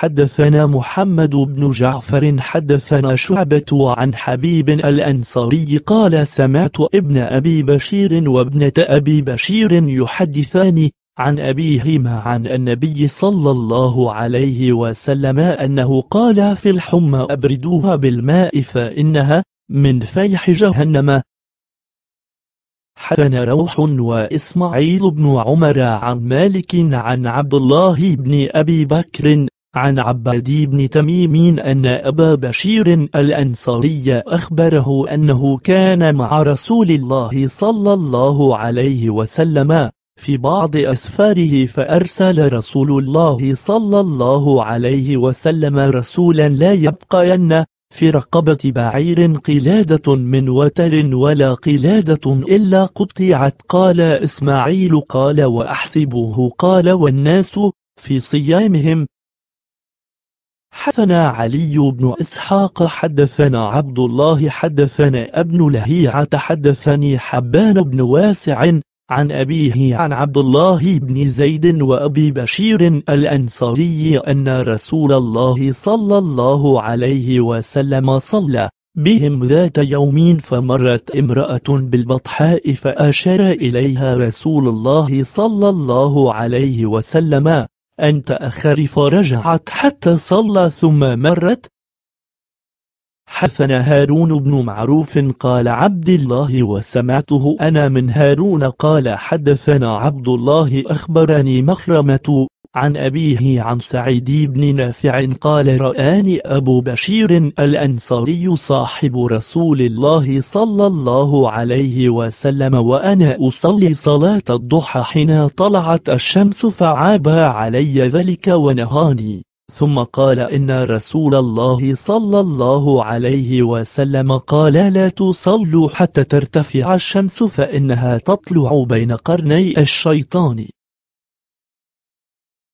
حدثنا محمد بن جعفر حدثنا شعبة عن حبيب الأنصاري قال سمعت ابن أبي بشير وابنة أبي بشير يحدثان عن أبيهما عن النبي صلى الله عليه وسلم أنه قال في الحمى أبردوها بالماء فإنها من فيح جهنم حدثنا روح وإسماعيل بن عمر عن مالك عن عبد الله بن أبي بكر عن عباد بن تميم أن أبا بشير الأنصاري أخبره أنه كان مع رسول الله صلى الله عليه وسلم في بعض أسفاره فأرسل رسول الله صلى الله عليه وسلم رسولا لا يبقين في رقبة بعير قلادة من وتر ولا قلادة إلا قطعت قال إسماعيل قال وأحسبه قال والناس في صيامهم حدثنا علي بن إسحاق حدثنا عبد الله حدثنا ابن لهيعة حدثني حبان بن واسع عن أبيه عن عبد الله بن زيد وأبي بشير الأنصاري أن رسول الله صلى الله عليه وسلم صلى بهم ذات يوم فمرت امرأة بالبطحاء فأشار إليها رسول الله صلى الله عليه وسلم أن تأخر فرجعت حتى صلى ثم مرت حثنا هارون بن معروف قال عبد الله وسمعته أنا من هارون قال حدثنا عبد الله أخبرني مخرمة عن أبيه عن سعيد بن نافع قال رآني أبو بشير الأنصاري صاحب رسول الله صلى الله عليه وسلم وأنا أصلي صلاة الضحى حين طلعت الشمس فعابى علي ذلك ونهاني ثم قال إن رسول الله صلى الله عليه وسلم قال لا تصلوا حتى ترتفع الشمس فإنها تطلع بين قرني الشيطان